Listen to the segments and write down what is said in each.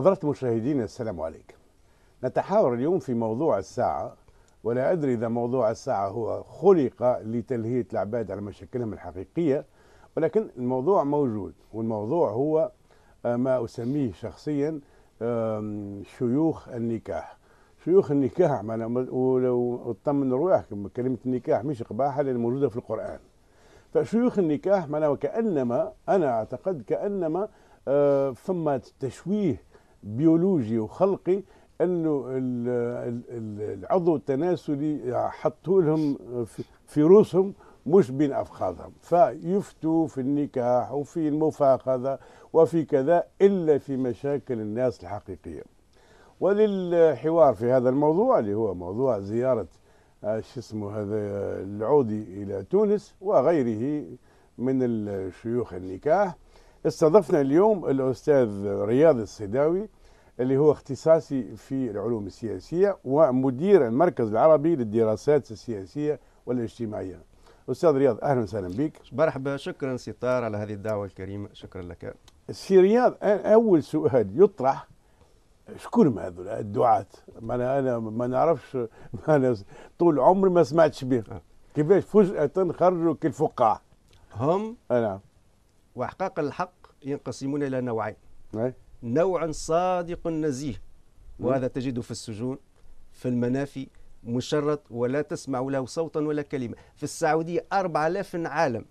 حضرة مشاهدينا السلام عليكم نتحاور اليوم في موضوع الساعة ولا أدري إذا موضوع الساعة هو خلق لتلهية العباد على مشاكلهم الحقيقية ولكن الموضوع موجود والموضوع هو آه، ما أسميه شخصيا شيوخ النكاح شيوخ النكاح ولو اطمن رواحكم كلمة النكاح مش قباحة لأن موجودة في القرآن فشيوخ النكاح معناها وكأنما أنا أعتقد كأنما آه، ثم تشويه بيولوجي وخلقي انه العضو التناسلي حطوا لهم في روسهم مش بين افخاذهم فيفتوا في النكاح وفي المفاخذه وفي كذا الا في مشاكل الناس الحقيقيه وللحوار في هذا الموضوع اللي هو موضوع زياره آه، شو اسمه هذا العودي الى تونس وغيره من الشيوخ النكاح استضفنا اليوم الاستاذ رياض السداوي اللي هو اختصاصي في العلوم السياسية ومدير المركز العربي للدراسات السياسية والاجتماعية أستاذ رياض أهلا وسهلا بك مرحبا شكرا ستار على هذه الدعوة الكريمة شكرا لك سي رياض أول سؤال يطرح شكون ما هذول الدعاة ما أنا, أنا ما نعرفش ما أنا طول عمري ما سمعتش به أه. كيفاش فجأة خرجوا كالفقاع هم نعم وحقاق الحق ينقسمون إلى نوعين نوعا صادق نزيه وهذا تجده في السجون في المنافي مشرد ولا تسمع له صوتا ولا كلمة في السعودية 4000 عالم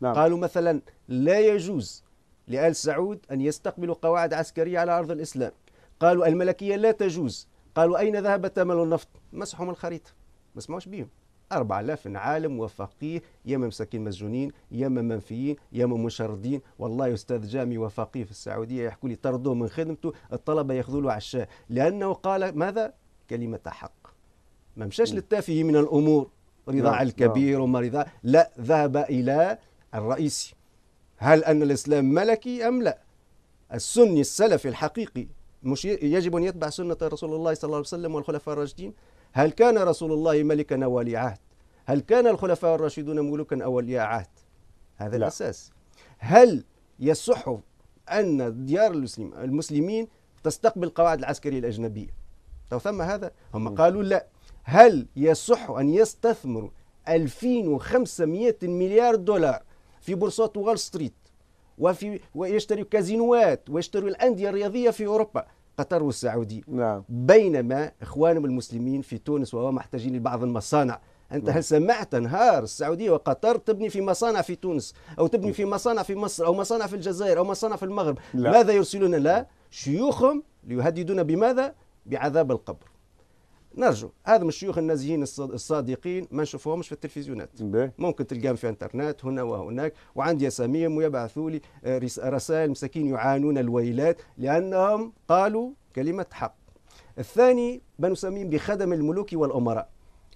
نعم. قالوا مثلا لا يجوز لآل سعود أن يستقبلوا قواعد عسكرية على أرض الإسلام قالوا الملكية لا تجوز قالوا أين ذهب ثمن النفط مسحهم الخريطة ما سمعوش بهم 4000 عالم وفقيه يا مساكين مسجونين يا منفيين يا مشردين والله استاذ جامي وفقيه في السعوديه يحكوا لي طردوه من خدمته الطلبه ياخذوا له عشاء لانه قال ماذا كلمه حق ما مشاش للتافه من الامور رضاع نعم، الكبير نعم. وما رضاع لا ذهب الى الرئيسي هل ان الاسلام ملكي ام لا السني السلفي الحقيقي مش يجب ان يتبع سنه رسول الله صلى الله عليه وسلم والخلفاء الراشدين هل كان رسول الله ملكا أو ولي عهد هل كان الخلفاء الراشدون ملوكا أو ولي عهد هذا لا. الأساس هل يصح أن ديار المسلم المسلمين تستقبل القواعد العسكرية الأجنبية تو ثم هذا هم قالوا لا هل يصح أن يستثمروا 2500 مليار دولار في بورصات وول ستريت وفي ويشتروا كازينوات ويشتروا الأندية الرياضية في أوروبا قطر والسعودية نعم. بينما إخوانهم المسلمين في تونس وهو محتاجين لبعض المصانع انت نعم. هل سمعت نهار السعوديه وقطر تبني في مصانع في تونس او تبني في مصانع في مصر او مصانع في الجزائر او مصانع في المغرب لا. ماذا يرسلون لا شيوخهم ليهددون بماذا بعذاب القبر نرجو هذا من الشيوخ النازيين الصادقين ما نشوفوهمش في التلفزيونات ممكن تلقاهم في انترنت هنا وهناك وعندي اساميهم ويبعثوا لي آه، رسائل مساكين يعانون الويلات لانهم قالوا كلمه حق الثاني ما نسميهم بخدم الملوك والامراء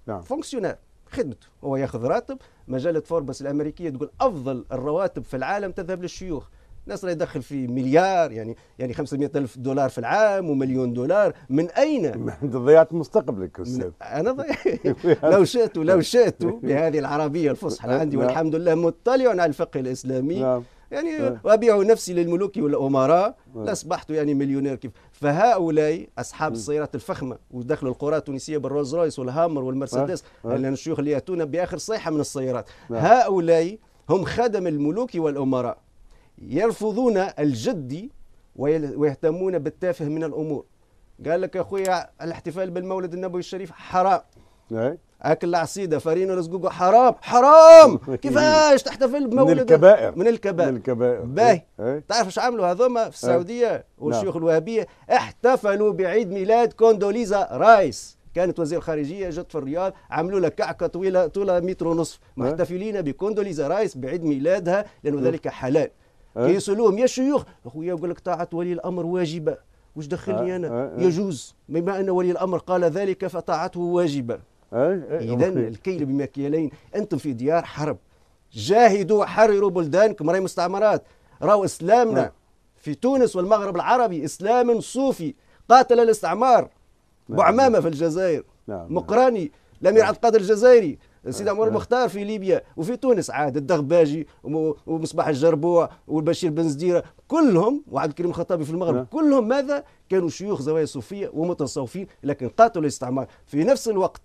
نعم. فونكسيونير خدمته هو ياخذ راتب مجله فوربس الامريكيه تقول افضل الرواتب في العالم تذهب للشيوخ الناس راه يدخل في مليار يعني يعني 500 ألف دولار في العام ومليون دولار من أين؟ أنت ضيعت مستقبلك أستاذ أنا ضيعت لو شئت لو شئت بهذه العربية الفصحى نعم. عندي والحمد لله مطلع على الفقه الإسلامي نعم. يعني وابيع نعم. نفسي للملوك والامراء نعم. لاصبحت يعني مليونير كيف فهؤلاء اصحاب السيارات الفخمه ودخلوا القرى التونسيه بالرولز رويس والهامر والمرسيدس لان الشيوخ اللي ياتون باخر صيحه من السيارات هؤلاء هم خدم الملوك والامراء يرفضون الجدي ويهتمون بالتافه من الامور قال لك يا اخويا الاحتفال بالمولد النبوي الشريف حرام إيه؟ اكل العصيده فرين رزقوق حرام حرام إيه. كيفاش تحتفل بمولد من الكبائر من الكبائر من الكبائر باهي إيه؟ تعرف ايش عملوا هذوما في السعوديه والشيوخ نعم. الوهابيه احتفلوا بعيد ميلاد كوندوليزا رايس كانت وزير خارجيه جت في الرياض عملوا لها كعكه طويله طولها متر ونصف محتفلين بكوندوليزا رايس بعيد ميلادها لانه ذلك حلال إيه؟ يسالوهم يا شيوخ اخويا يقول لك طاعه ولي الامر واجبه واش دخلني إيه؟ انا إيه؟ يجوز بما ان ولي الامر قال ذلك فطاعته واجبه اذا الكيل بمكيالين انتم في ديار حرب جاهدوا وحرروا بلدانكم راهي مستعمرات راهو اسلامنا في تونس والمغرب العربي اسلام صوفي قاتل الاستعمار بوعمامه نعم. في الجزائر نعم. مقراني الامير نعم. عبد القادر الجزائري سيدي عمر المختار آه. في ليبيا وفي تونس عاد الدغباجي ومصباح الجربوع والبشير بن زديره كلهم وعبد الكريم الخطابي في المغرب آه. كلهم ماذا كانوا شيوخ زوايا صوفيه ومتصوفين لكن قاتلوا الاستعمار في نفس الوقت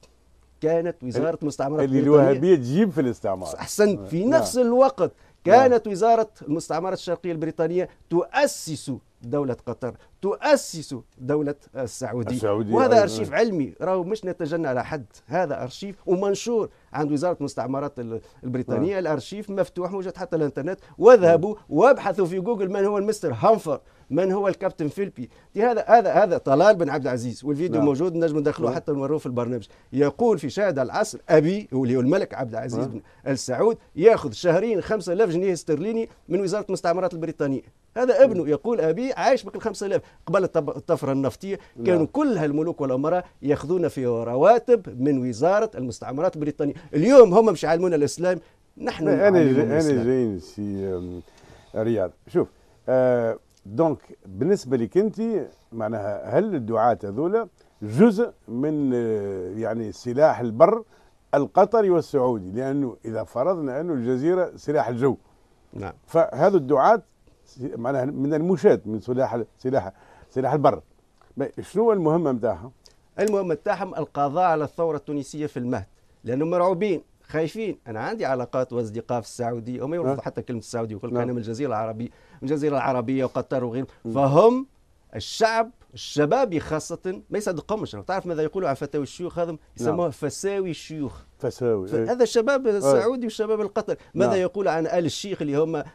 كانت وزاره المستعمرات اللي الوهابيه تجيب في الاستعمار احسنت آه. في نعم. نفس الوقت نعم. كانت وزارة المستعمرات الشرقية البريطانية تؤسس دولة قطر تؤسس دولة السعودية, السعودية وهذا أرشيف علمي راهو مش نتجنى على حد هذا أرشيف ومنشور عند وزاره المستعمرات البريطانيه آه. الارشيف مفتوح موجود حتى الانترنت واذهبوا آه. وابحثوا في جوجل من هو المستر هامفر من هو الكابتن فيلبي هذا هذا هذا طلال بن عبد العزيز والفيديو لا. نعم. موجود نجم ندخلوه نعم. حتى نوروه في البرنامج يقول في شاهد العصر ابي واللي هو الملك عبد العزيز نعم. بن ال سعود ياخذ شهرين 5000 جنيه استرليني من وزاره المستعمرات البريطانيه هذا ابنه يقول ابي عايش بك 5000 قبل الطفره النفطيه كانوا كل هالملوك والامراء ياخذون في رواتب من وزاره المستعمرات البريطانيه اليوم هم مش يعلمونا الاسلام نحن انا انا جاي سي رياض شوف آه دونك بالنسبه لك انت معناها هل الدعاة هذولا جزء من آه، يعني سلاح البر القطري والسعودي لانه اذا فرضنا انه الجزيره سلاح الجو نعم فهذا الدعاة معناها من المشاة من سلاح سلاح سلاح البر شنو المهمه نتاعهم؟ المهمه نتاعهم القضاء على الثوره التونسيه في المهد لانهم مرعوبين خايفين انا عندي علاقات واصدقاء في السعوديه هم يرفضوا نعم. حتى كلمه السعوديه يقول نعم. انا من الجزيره العربيه من الجزيره العربيه وقطر وغيره فهم الشعب الشباب خاصة ما يصدقهمش تعرف ماذا يقولوا عن فتاوي الشيوخ هذا نعم. يسموها نعم. فساوي الشيوخ فساوي إيه. هذا الشباب إيه. السعودي والشباب القطري ماذا نعم. يقول عن آل الشيخ اللي هم آه،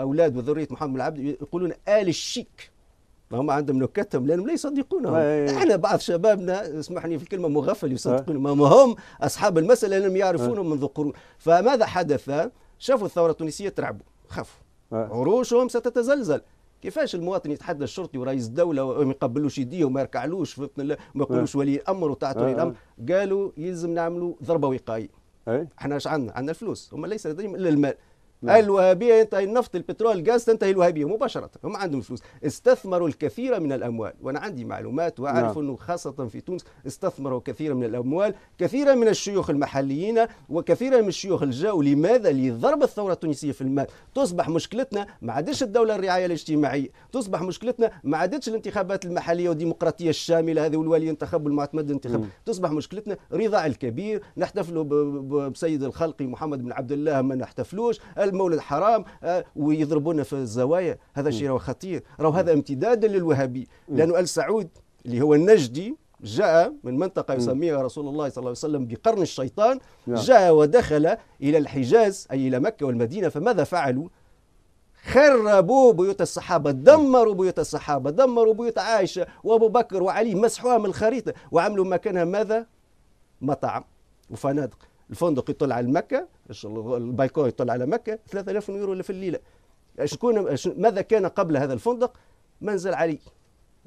أولاد وذرية محمد بن يقولون آل الشيك هم عندهم نكتهم لانهم لا يصدقونهم إيه. احنا بعض شبابنا اسمحني في الكلمه مغفل يصدقونهم إيه. هم, هم اصحاب المساله لانهم يعرفونهم إيه. منذ قرون فماذا حدث شافوا الثوره التونسيه ترعبوا خافوا عروشهم ستتزلزل كيفاش المواطن يتحدى الشرطي ورئيس الدوله وما يقبلوش يديه وما يركعلوش فهمتني ما يقولوش ولي الامر وتعت ولي الامر قالوا يلزم نعملوا ضربه وقائيه احنا اش عندنا؟ عندنا الفلوس هم ليس لديهم الا المال نعم. الوهابيه ينتهي طيب النفط البترول الغاز تنتهي الوهابيه مباشره هم عندهم فلوس استثمروا الكثير من الاموال وانا عندي معلومات واعرف نعم. انه خاصه في تونس استثمروا كثيرا من الاموال كثيرا من الشيوخ المحليين وكثيرا من الشيوخ الجاوا لماذا لضرب الثوره التونسيه في المال تصبح مشكلتنا ما عادش الدوله الرعايه الاجتماعيه تصبح مشكلتنا ما عادش الانتخابات المحليه والديمقراطيه الشامله هذه والولي ينتخب والمعتمد ينتخب تصبح مشكلتنا رضا الكبير نحتفلوا بسيد الخلق محمد بن عبد الله ما نحتفلوش المولد حرام آه، ويضربونا في الزوايا هذا شيء خطير راه هذا امتدادا للوهابي لانه ال سعود اللي هو النجدي جاء من منطقة يسميها رسول الله صلى الله عليه وسلم بقرن الشيطان نعم. جاء ودخل إلى الحجاز أي إلى مكة والمدينة فماذا فعلوا؟ خربوا بيوت الصحابة دمروا بيوت الصحابة دمروا بيوت عائشة وأبو بكر وعلي مسحوها من الخريطة وعملوا مكانها ماذا؟ مطعم وفنادق الفندق يطل على مكه البايكون يطل على مكه 3000 يورو في الليله شكون ماذا كان قبل هذا الفندق منزل علي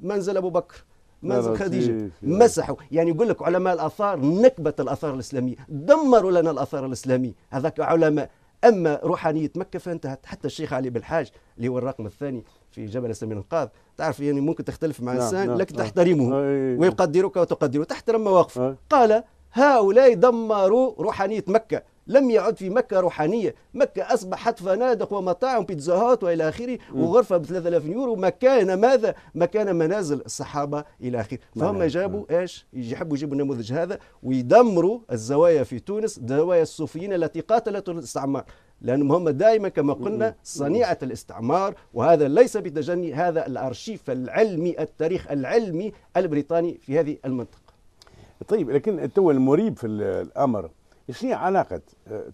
منزل ابو بكر منزل خديجه مسحوا يعني يقول لك علماء الاثار نكبه الاثار الاسلاميه دمروا لنا الاثار الاسلاميه هذاك علماء اما روحانيه مكه فانتهت حتى الشيخ علي بالحاج اللي هو الرقم الثاني في جبل سمير القاض تعرف يعني ممكن تختلف مع نعم، انسان نعم، لكن نعم. تحترمه ويقدرك وتقدره تحترم مواقفه قال هؤلاء دمروا روحانية مكة لم يعد في مكة روحانية مكة أصبحت فنادق ومطاعم بيتزاهات وإلى آخره وغرفة ب 3000 يورو مكان ماذا مكان منازل الصحابة إلى آخره نعم، فهم نعم، جابوا نعم. إيش يحبوا يجيبوا النموذج هذا ويدمروا الزوايا في تونس زوايا الصوفيين التي قاتلت الاستعمار لأنهم هم دائما كما قلنا صنيعة الاستعمار وهذا ليس بتجني هذا الأرشيف العلمي التاريخ العلمي البريطاني في هذه المنطقة طيب لكن تو المريب في الامر شنو علاقه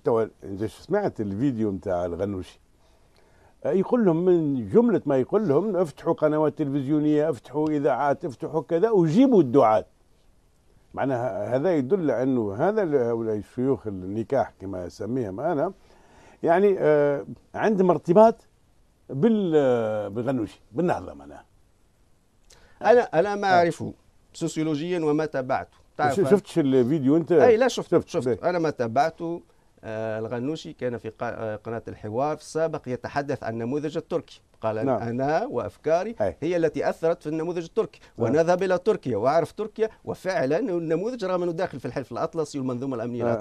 تو سمعت الفيديو نتاع الغنوشي يقول لهم من جمله ما يقول لهم افتحوا قنوات تلفزيونيه افتحوا اذاعات افتحوا كذا وجيبوا الدعاة معناها هذا يدل انه هذا هؤلاء الشيوخ النكاح كما اسميهم انا يعني آه، عندهم ارتباط بال آه، بالغنوشي بالنهضه معناها انا انا ما آه. اعرفه سوسيولوجيا وما تبعته تعرف شفتش الفيديو انت اي لا شفت شفت, شفت. انا ما تابعته آه الغنوشي كان في آه، قناه الحوار في السابق يتحدث عن النموذج التركي قال نعم. انا وافكاري أي. هي التي اثرت في النموذج التركي نعم. ونذهب الى تركيا واعرف تركيا وفعلا النموذج رغم انه داخل في الحلف الاطلسي والمنظومه الامنيه